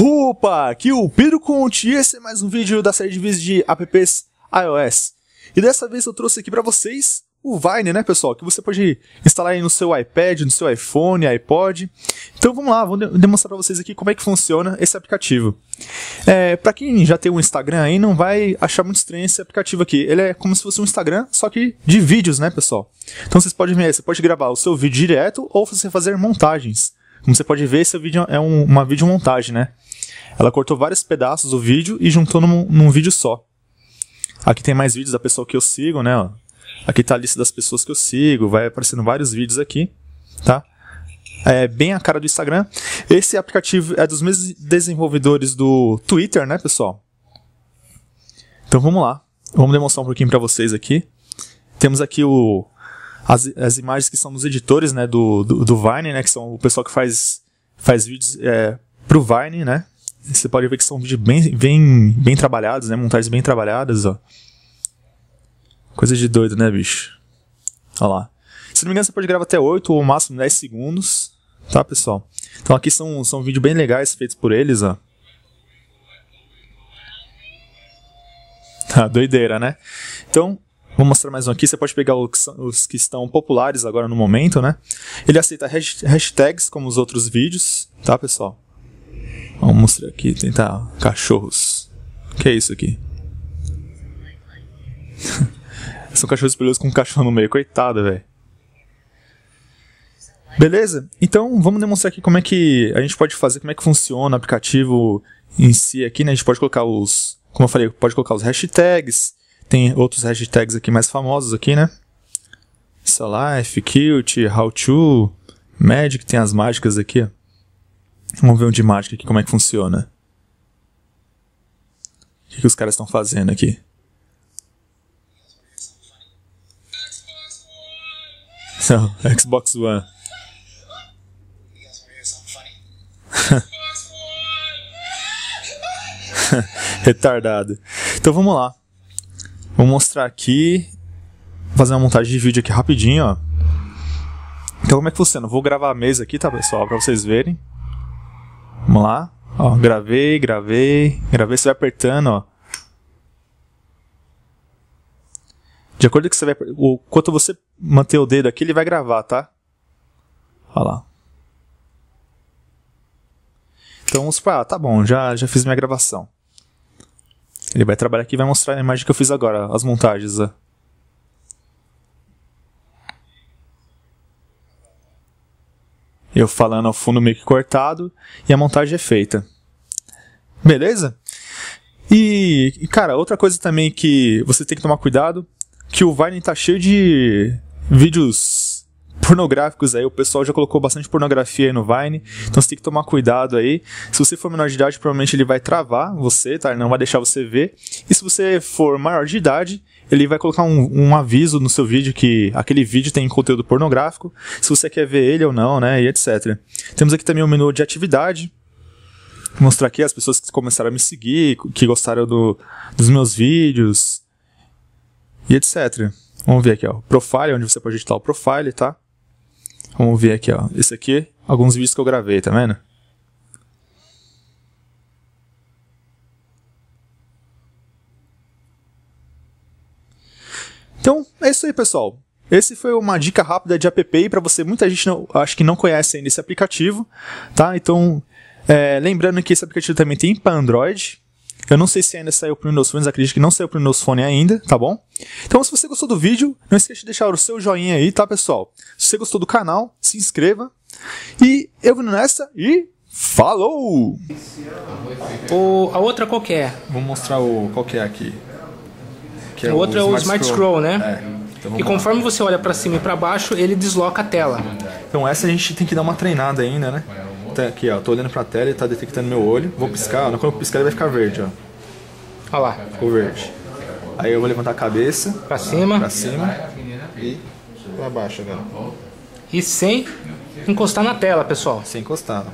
Opa! Aqui o Pedro Conte e esse é mais um vídeo da série de vídeos de apps iOS. E dessa vez eu trouxe aqui para vocês o Vine, né pessoal, que você pode instalar aí no seu iPad, no seu iPhone, iPod. Então vamos lá, vou demonstrar para vocês aqui como é que funciona esse aplicativo. É, para quem já tem um Instagram aí, não vai achar muito estranho esse aplicativo aqui. Ele é como se fosse um Instagram, só que de vídeos, né pessoal. Então vocês podem, você pode gravar o seu vídeo direto ou você fazer montagens. Como você pode ver, esse vídeo é um, uma videomontagem, né? Ela cortou vários pedaços do vídeo e juntou num, num vídeo só. Aqui tem mais vídeos da pessoa que eu sigo, né? Aqui tá a lista das pessoas que eu sigo, vai aparecendo vários vídeos aqui, tá? É bem a cara do Instagram. Esse aplicativo é dos mesmos desenvolvedores do Twitter, né, pessoal? Então vamos lá. Vamos demonstrar um pouquinho para vocês aqui. Temos aqui o as, as imagens que são dos editores, né, do, do, do Vine, né, que são o pessoal que faz, faz vídeos é, pro Vine, né. Você pode ver que são vídeos bem, bem, bem trabalhados, né, montagens bem trabalhadas, ó. Coisa de doido, né, bicho? Olha lá. Se não me engano, você pode gravar até 8 ou máximo 10 segundos, tá, pessoal? Então aqui são, são vídeos bem legais feitos por eles, ó. Tá, doideira, né? Então, Vou mostrar mais um aqui, você pode pegar os que estão populares agora no momento, né? Ele aceita hashtags como os outros vídeos, tá, pessoal? Vamos mostrar aqui, tentar cachorros. O que é isso aqui? São cachorros peludos com um cachorro no meio, coitado, velho. Beleza? Então vamos demonstrar aqui como é que a gente pode fazer, como é que funciona o aplicativo em si aqui, né? A gente pode colocar os, como eu falei, pode colocar os hashtags, tem outros hashtags aqui mais famosos aqui, né? Salife, Kilt, How to, Magic, tem as mágicas aqui. Vamos ver um de mágica aqui, como é que funciona. O que, que os caras estão fazendo aqui? Não, Xbox One. Retardado. Então vamos lá. Vou mostrar aqui, fazer uma montagem de vídeo aqui rapidinho, ó. Então como é que funciona? vou gravar a mesa aqui, tá pessoal, para vocês verem. Vamos lá. Ó, gravei, gravei, gravei, você vai apertando, ó. De acordo com que você vai, o quanto você manter o dedo aqui, ele vai gravar, tá? Olha lá. Então, vamos para... tá bom, já, já fiz minha gravação. Ele vai trabalhar aqui e vai mostrar a imagem que eu fiz agora, as montagens. Ó. É. Eu falando ao fundo meio que cortado e a montagem é feita. Beleza? E, cara, outra coisa também que você tem que tomar cuidado, que o Vine tá cheio de vídeos pornográficos aí. O pessoal já colocou bastante pornografia aí no Vine. Então você tem que tomar cuidado aí. Se você for menor de idade, provavelmente ele vai travar você, tá? Ele não vai deixar você ver. E se você for maior de idade, ele vai colocar um, um, aviso no seu vídeo que aquele vídeo tem conteúdo pornográfico, se você quer ver ele ou não, né, e etc. Temos aqui também o um menu de atividade. Vou mostrar aqui as pessoas que começaram a me seguir, que gostaram do, dos meus vídeos e etc. Vamos ver aqui, ó. Profile, onde você pode editar o profile, tá? Vamos ver aqui, ó. Esse aqui, alguns vídeos que eu gravei, tá vendo? Então, é isso aí, pessoal. Esse foi uma dica rápida de app para você. Muita gente não, acho que não conhece ainda esse aplicativo, tá? Então, é, lembrando que esse aplicativo também tem para Android, eu não sei se ainda saiu para o Windows Phone, acredito que não saiu para o Windows Phone ainda, tá bom? Então, se você gostou do vídeo, não esqueça de deixar o seu joinha aí, tá, pessoal? Se você gostou do canal, se inscreva. E eu vou nessa e falou! O, a outra qual é? Vou mostrar o qual é aqui. Que é a outra o é o Smart Scroll, Scroll né? É. Então e conforme lá. você olha para cima e para baixo, ele desloca a tela. Então essa a gente tem que dar uma treinada ainda, né? Tá aqui, ó. Tô olhando pra tela e tá detectando meu olho. Vou piscar, ó. Quando eu piscar ele vai ficar verde, ó. Olha lá. Ficou verde. Aí eu vou levantar a cabeça. Pra cima. Pra cima. E pra baixo agora. Né? E sem encostar na tela, pessoal. Sem encostar.